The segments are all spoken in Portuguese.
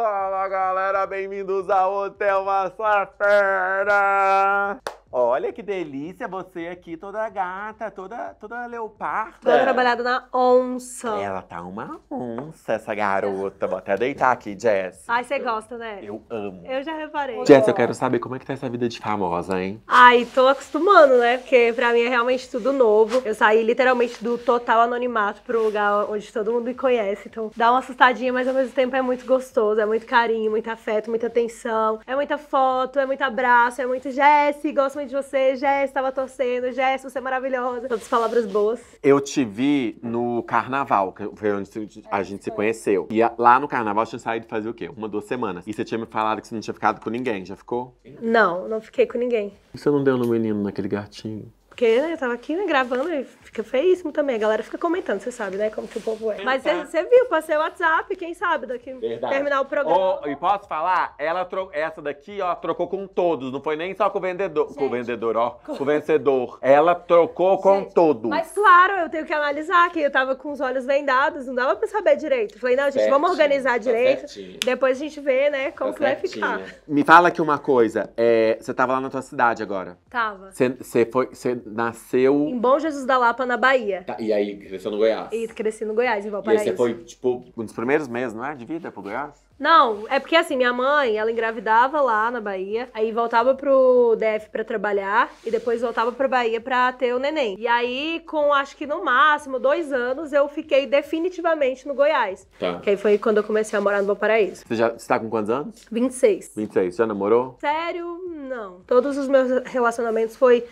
Fala galera, bem-vindos ao Hotel Massafera! Olha que delícia você aqui, toda gata, toda, toda leoparda. Toda trabalhada na onça. Ela tá uma onça, essa garota. Vou até deitar aqui, Jess. Ai, você gosta, né? Eu amo. Eu já reparei. Jess, eu quero saber como é que tá essa vida de famosa, hein? Ai, tô acostumando, né? Porque pra mim é realmente tudo novo. Eu saí literalmente do total anonimato pro lugar onde todo mundo me conhece. Então dá uma assustadinha, mas ao mesmo tempo é muito gostoso. É muito carinho, muito afeto, muita atenção. É muita foto, é muito abraço, é muito Jess, gosto próxima de você. Jess, estava torcendo. Jess, você é maravilhosa. Todas palavras boas. Eu te vi no carnaval, que foi onde a gente se conheceu. E lá no carnaval tinha saído fazer o quê? Uma, duas semanas. E você tinha me falado que você não tinha ficado com ninguém. Já ficou? Não, não fiquei com ninguém. Você não deu no menino, naquele gatinho? Porque, né, eu tava aqui né, gravando e fica feíssimo também. A galera fica comentando, você sabe, né? Como que o povo é. Mas você viu, passei o WhatsApp, quem sabe daqui Verdade. terminar o programa. Oh, e posso falar? Ela tro... Essa daqui, ó, trocou com todos. Não foi nem só com o vendedor. Gente, com o vendedor, ó. Com... o vencedor. Ela trocou Gente, com todos. Mas claro, eu tenho que analisar que eu tava com os olhos vendados, não dava pra saber direito. Falei, não, gente, vamos organizar tá direito. Certinho. Depois a gente vê, né, tá como que vai ficar. Me fala aqui uma coisa. É, você tava lá na tua cidade agora. Tava. Você foi. Cê nasceu. Em Bom Jesus da Lapa, na Bahia. Tá, e aí cresceu no Goiás. E cresci no Goiás, em Valparaíso. E você foi, tipo, um dos primeiros meses, não é? De vida pro Goiás? Não, é porque assim, minha mãe, ela engravidava lá na Bahia, aí voltava pro DF para trabalhar e depois voltava pra Bahia pra ter o neném. E aí, com acho que no máximo dois anos, eu fiquei definitivamente no Goiás. Tá. Que aí foi quando eu comecei a morar no Valparaíso. Você já está com quantos anos? 26. 26. Já namorou? Sério? Não. Todos os meus relacionamentos foi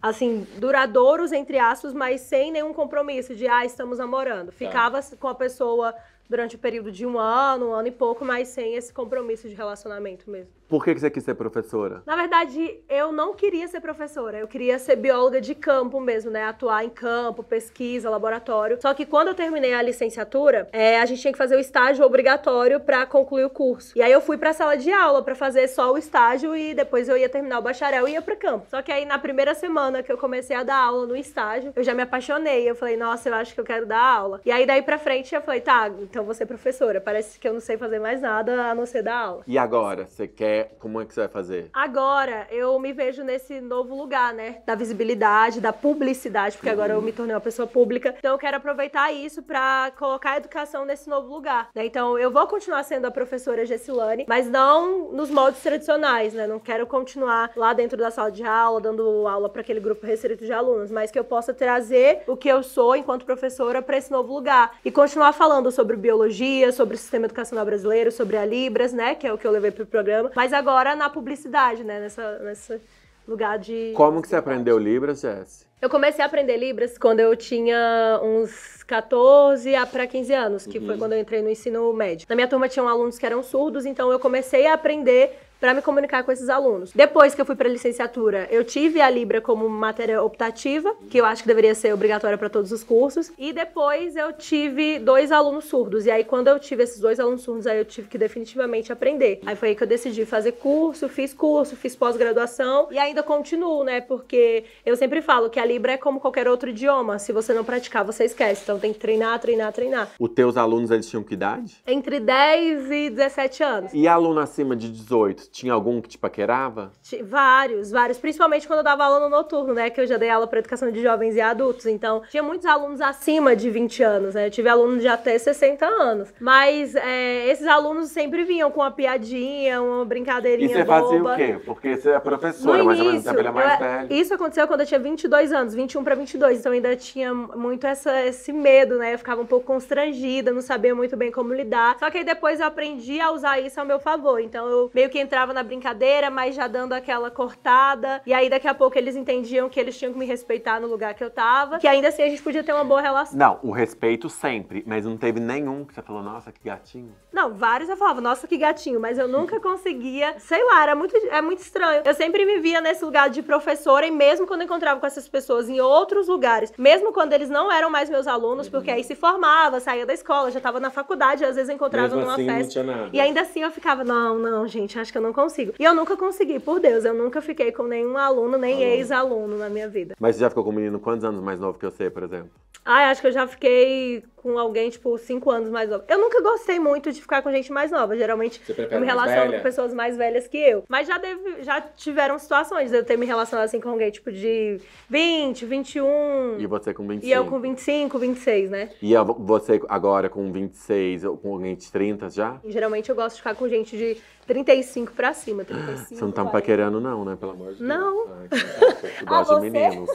assim, duradouros, entre aspas, mas sem nenhum compromisso de, ah, estamos namorando. Tá. Ficava tá. com a pessoa durante o período de um ano, um ano e pouco, mas sem esse compromisso de relacionamento mesmo. Por que, você quis ser professora? Na verdade, eu não queria ser professora. Eu queria ser bióloga de campo mesmo, né? Atuar em campo, pesquisa, laboratório. Só que quando eu terminei a licenciatura, é, a gente tinha que fazer o estágio obrigatório para concluir o curso. E aí eu fui para a sala de aula para fazer só o estágio e depois eu ia terminar o bacharel e ia para campo. Só que aí na primeira semana que eu comecei a dar aula no estágio, eu já me apaixonei. Eu falei, nossa, eu acho que eu quero dar aula. E aí daí para frente eu falei, tá, então vou ser professora. Parece que eu não sei fazer mais nada a não ser dar aula. E agora, você quer é, como é que você vai fazer? Agora, eu me vejo nesse novo lugar, né? Da visibilidade, da publicidade, porque uhum. agora eu me tornei uma pessoa pública. Então, eu quero aproveitar isso para colocar a educação nesse novo lugar. Né? Então, eu vou continuar sendo a professora Gessilane, mas não nos moldes tradicionais, né? Não quero continuar lá dentro da sala de aula, dando aula para aquele grupo restrito de alunos, mas que eu possa trazer o que eu sou enquanto professora para esse novo lugar e continuar falando sobre biologia, sobre o sistema educacional brasileiro, sobre a Libras, né? Que é o que eu levei pro programa, mas mas agora na publicidade, né? Nessa, lugar de. Como que você aprendeu Libras, Jess? Eu comecei a aprender Libras quando eu tinha uns 14 para 15 anos, que uhum. foi quando eu entrei no ensino médio. Na minha turma tinham alunos que eram surdos, então eu comecei a aprender para me comunicar com esses alunos. Depois que eu fui para licenciatura, eu tive a Libra como matéria optativa, que eu acho que deveria ser obrigatória para todos os cursos. E depois eu tive dois alunos surdos. E aí quando eu tive esses dois alunos surdos, aí eu tive que definitivamente aprender. Aí foi aí que eu decidi fazer curso, fiz curso, fiz pós-graduação e ainda continuo, né? Porque eu sempre falo que a Libra é como qualquer outro idioma. Se você não praticar, você esquece. Então tem que treinar, treinar, treinar. Os teus alunos, eles tinham que idade? Entre 10 e 17 anos. E aluno acima de 18? Tinha algum que te paquerava? Vários, vários. Principalmente quando eu dava aula no noturno, né? Que eu já dei aula para educação de jovens e adultos. Então, tinha muitos alunos acima de 20 anos, né? Eu tive alunos de até 60 anos. Mas é, esses alunos sempre vinham com uma piadinha, uma brincadeirinha. E você boba. fazia o quê? Porque você é professora, no mas início, mais, mais é, velha. Isso aconteceu quando eu tinha 22 anos, 21 para 22. Então, ainda tinha muito essa, esse medo, né? Eu ficava um pouco constrangida, não sabia muito bem como lidar. Só que aí depois eu aprendi a usar isso ao meu favor. Então, eu meio que entrava entrava na brincadeira, mas já dando aquela cortada. E aí daqui a pouco eles entendiam que eles tinham que me respeitar no lugar que eu tava. Que ainda assim a gente podia ter uma boa relação. Não, o respeito sempre, mas não teve nenhum que você falou, nossa, que gatinho. Não, vários eu falava, nossa, que gatinho, mas eu nunca conseguia. Sei lá, era muito, é muito estranho. Eu sempre me via nesse lugar de professora e mesmo quando eu encontrava com essas pessoas em outros lugares, mesmo quando eles não eram mais meus alunos, uhum. porque aí se formava, saía da escola, já tava na faculdade, às vezes encontrava mesmo numa assim, festa. E ainda assim eu ficava, não, não, gente, acho que eu não não consigo. E eu nunca consegui, por Deus, eu nunca fiquei com nenhum aluno, nem ex-aluno na minha vida. Mas você já ficou com um menino quantos anos mais novo que eu sei, por exemplo? Ai, acho que eu já fiquei com alguém, tipo, cinco anos mais novo. Eu nunca gostei muito de ficar com gente mais nova. Geralmente eu me relaciono com pessoas mais velhas que eu. Mas já, deve, já tiveram situações de eu ter me relacionado assim com alguém, tipo, de 20, 21. E você com 25. E eu com 25, 26, né? E eu, você agora com 26, ou com alguém de 30 já? E, geralmente eu gosto de ficar com gente de 35 pra cima, 35. Você não tá me paquerando, não, né? Pelo amor de Deus. Não. Ai, que... eu gosto ah, de meninos.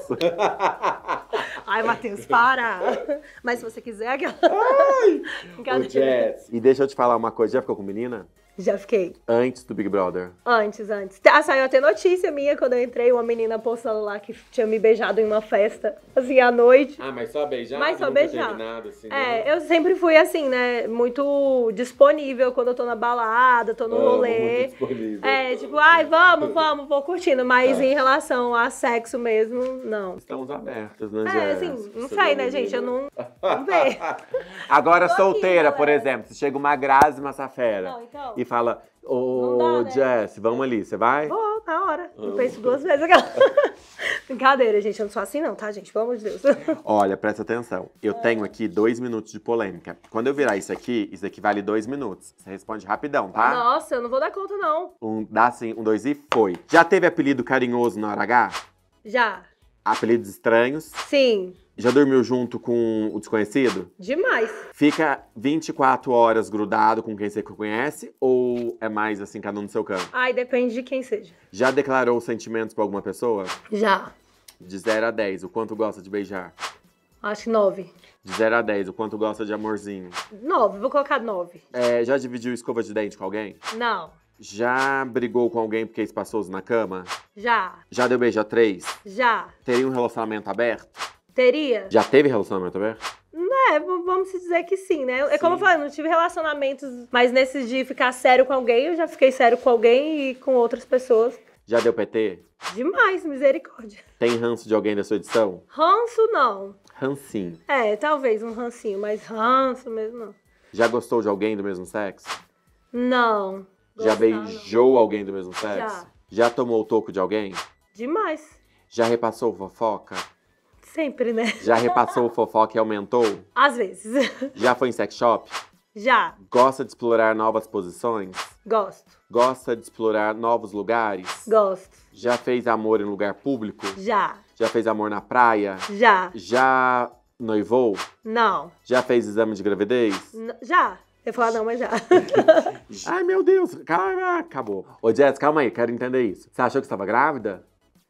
Ai, Matheus, para! Mas se você quiser, aquela. Ai, o Jess. E deixa eu te falar uma coisa, já ficou com menina? Já fiquei. Antes do Big Brother? Antes, antes. Ah, saiu até notícia minha quando eu entrei, uma menina postando lá que tinha me beijado em uma festa, assim, à noite. Ah, mas só beijar? Mas só beijar. Nada, assim, é, né? eu sempre fui assim, né, muito disponível quando eu tô na balada, tô no Amo, rolê. É, tipo, ai, vamos, vamos, vou curtindo. Mas é. em relação a sexo mesmo, não. Estamos abertos, né, É, assim, não sei, tá né, gente, eu não... ver. Agora, Tô solteira, aqui, por exemplo, se chega uma Grazi Massafera não, então, e fala: Ô, né? Jess, vamos ali, você vai? Vou, na hora. Não ah. penso duas vezes aquela. Brincadeira, gente, eu não sou assim, não, tá, gente? Pelo amor de Deus. Olha, presta atenção. Eu é. tenho aqui dois minutos de polêmica. Quando eu virar isso aqui, isso aqui vale dois minutos. Você responde rapidão, tá? Nossa, eu não vou dar conta, não. Um, dá sim, um, dois e foi. Já teve apelido carinhoso na hora H? Já apelidos estranhos. Sim. Já dormiu junto com o desconhecido? Demais. Fica 24 horas grudado com quem você conhece ou é mais assim, cada um no seu canto? Ai, depende de quem seja. Já declarou sentimentos pra alguma pessoa? Já. De 0 a 10, o quanto gosta de beijar? Acho que 9. De 0 a 10, o quanto gosta de amorzinho? 9, vou colocar 9. É, já dividiu escova de dente com alguém? Não. Já brigou com alguém porque é espaçoso na cama? Já. Já deu beijo a três? Já. Teria um relacionamento aberto? Teria. Já teve relacionamento aberto? É, vamos dizer que sim, né? É como eu falei, não tive relacionamentos, mas nesses de ficar sério com alguém, eu já fiquei sério com alguém e com outras pessoas. Já deu PT? Demais, misericórdia. Tem ranço de alguém da sua edição? Ranço não. Rancinho. É, talvez um rancinho, mas ranço mesmo não. Já gostou de alguém do mesmo sexo? Não. Já beijou alguém do mesmo sexo? Já. Já tomou o toco de alguém? Demais. Já repassou fofoca? Sempre, né? Já repassou fofoca e aumentou? Às vezes. Já foi em sex shop? Já. Gosta de explorar novas posições? Gosto. Gosta de explorar novos lugares? Gosto. Já fez amor em lugar público? Já. Já fez amor na praia? Já. Já noivou? Não. Já fez exame de gravidez? N- já. Eu falo, não, mas já. Ai, meu Deus, calma, acabou. Ô, Jess, calma aí, quero entender isso. Você achou que estava grávida?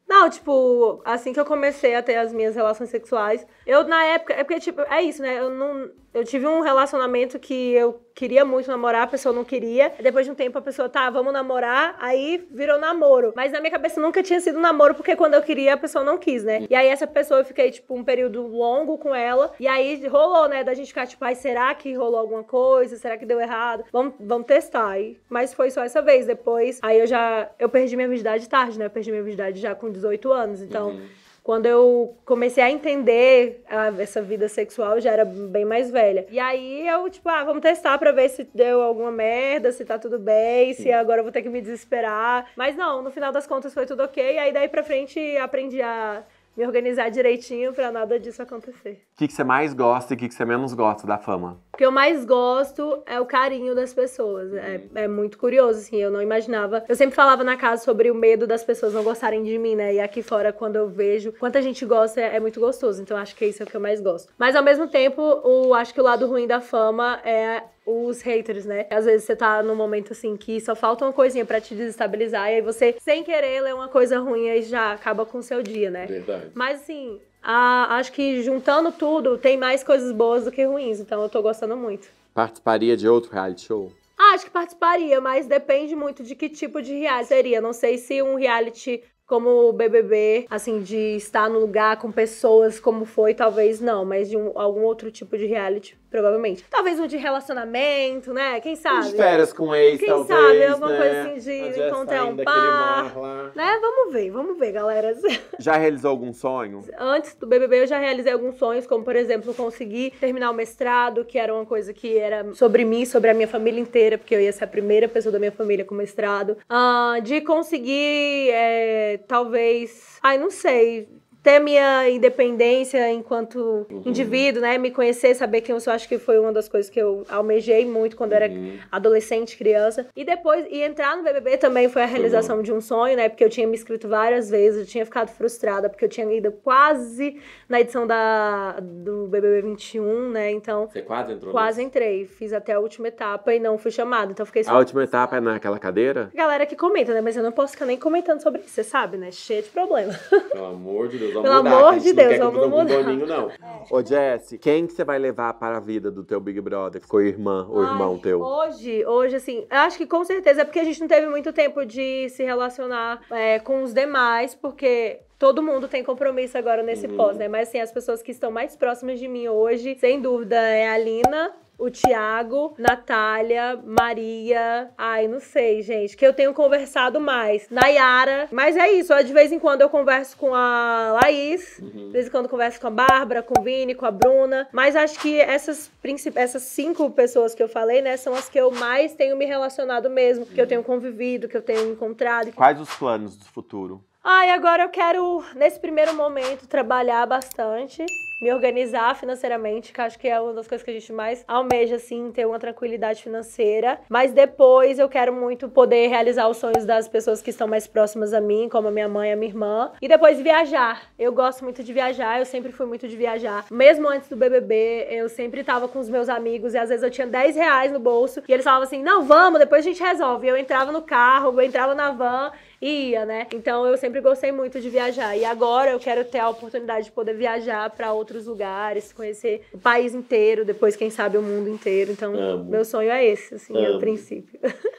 Não, tipo, assim que eu comecei a ter as minhas relações sexuais, eu na época, é porque tipo, é isso, né? Eu não eu tive um relacionamento que eu queria muito namorar, a pessoa não queria. Depois de um tempo a pessoa, tá, vamos namorar, aí virou namoro. Mas na minha cabeça nunca tinha sido namoro, porque quando eu queria a pessoa não quis, né? E aí essa pessoa eu fiquei, tipo, um período longo com ela. E aí rolou, né? Da gente ficar, tipo, ai, será que rolou alguma coisa? Será que deu errado? Vamos, vamos testar. aí mas foi só essa vez. Depois, aí eu já. Eu perdi minha virgindade tarde, né? Eu perdi minha virgindade já com 18 anos. Então. Uhum quando eu comecei a entender a, ah, essa vida sexual, já era bem mais velha. E aí eu, tipo, ah, vamos testar pra ver se deu alguma merda, se tá tudo bem, se agora eu vou ter que me desesperar. Mas não, no final das contas foi tudo ok. E aí daí pra frente aprendi a me organizar direitinho para nada disso acontecer. O que, que você mais gosta e o que, que você menos gosta da fama? O que eu mais gosto é o carinho das pessoas. Uhum. É, é, muito curioso, assim, eu não imaginava. Eu sempre falava na casa sobre o medo das pessoas não gostarem de mim, né? E aqui fora, quando eu vejo quanta gente gosta, é, é muito gostoso. Então acho que isso é o que eu mais gosto. Mas ao mesmo tempo, o, acho que o lado ruim da fama é os haters, né? Às vezes você tá num momento assim que só falta uma coisinha para te desestabilizar, e aí você, sem querer, lê uma coisa ruim e já acaba com o seu dia, né? Verdade. Mas assim, acho que juntando tudo, tem mais coisas boas do que ruins, então eu tô gostando muito. Participaria de outro reality show? Ah, acho que participaria, mas depende muito de que tipo de reality seria. Não sei se um reality como o BBB, assim, de estar no lugar com pessoas como foi, talvez não, mas de um, algum outro tipo de reality, provavelmente. Talvez um de relacionamento, né? Quem sabe? De férias com ex, Quem talvez, sabe? Né? Alguma né? coisa assim de é encontrar um par. Né? Vamos ver, vamos ver, galera. Já realizou algum sonho? Antes do BBB eu já realizei alguns sonhos, como por exemplo, conseguir terminar o mestrado, que era uma coisa que era sobre mim, sobre a minha família inteira, porque eu ia ser a primeira pessoa da minha família com mestrado. Ah, de conseguir... É, talvez. Ai, não sei ter minha independência enquanto uhum. indivíduo, né? Me conhecer, saber quem eu sou, acho que foi uma das coisas que eu almejei muito quando uhum. era adolescente, criança. E depois, e entrar no BBB também foi a realização uhum. de um sonho, né? Porque eu tinha me inscrito várias vezes, eu tinha ficado frustrada, porque eu tinha ido quase na edição da, do BBB 21, né? Então. Você quase entrou? Quase entrei. Fiz até a última etapa e não fui chamada. Então fiquei só... A última etapa é naquela cadeira? Galera que comenta, né? Mas eu não posso ficar nem comentando sobre isso, você sabe, né? Cheia de problema. Pelo amor de Deus vamos Pelo mudar, amor de Deus, vamos mudar. Não não. Ô, Jess, quem que você vai levar para a vida do teu Big Brother? Ficou irmã ou irmão teu? Hoje, hoje, assim, acho que com certeza é porque a gente não teve muito tempo de se relacionar é, com os demais, porque Todo mundo tem compromisso agora nesse uhum. pós, né? Mas assim, as pessoas que estão mais próximas de mim hoje, sem dúvida, é a Lina, o Tiago, Natália, Maria. Ai, não sei, gente. Que eu tenho conversado mais. Nayara. Mas é isso. De vez em quando eu converso com a Laís. Uhum. De vez em quando eu converso com a Bárbara, com o Vini, com a Bruna. Mas acho que essas, essas cinco pessoas que eu falei, né, são as que eu mais tenho me relacionado mesmo. Uhum. Que eu uhum. tenho convivido, que eu tenho encontrado. Quais os planos do futuro? Ai, agora eu quero, nesse primeiro momento, trabalhar bastante me organizar financeiramente, que acho que é uma das coisas que a gente mais almeja, assim, ter uma tranquilidade financeira. Mas depois eu quero muito poder realizar os sonhos das pessoas que estão mais próximas a mim, como a minha mãe, a minha irmã. E depois viajar. Eu gosto muito de viajar, eu sempre fui muito de viajar. Mesmo antes do BBB, eu sempre tava com os meus amigos e às vezes eu tinha 10 reais no bolso e eles falavam assim: não, vamos, depois a gente resolve. Eu entrava no carro, eu entrava na van e ia, né? Então eu sempre gostei muito de viajar. E agora eu quero ter a oportunidade de poder viajar para outros outros lugares, conhecer o país inteiro, depois, quem sabe, o mundo inteiro. Então, Amo. meu sonho é esse, assim, Amo. é o princípio.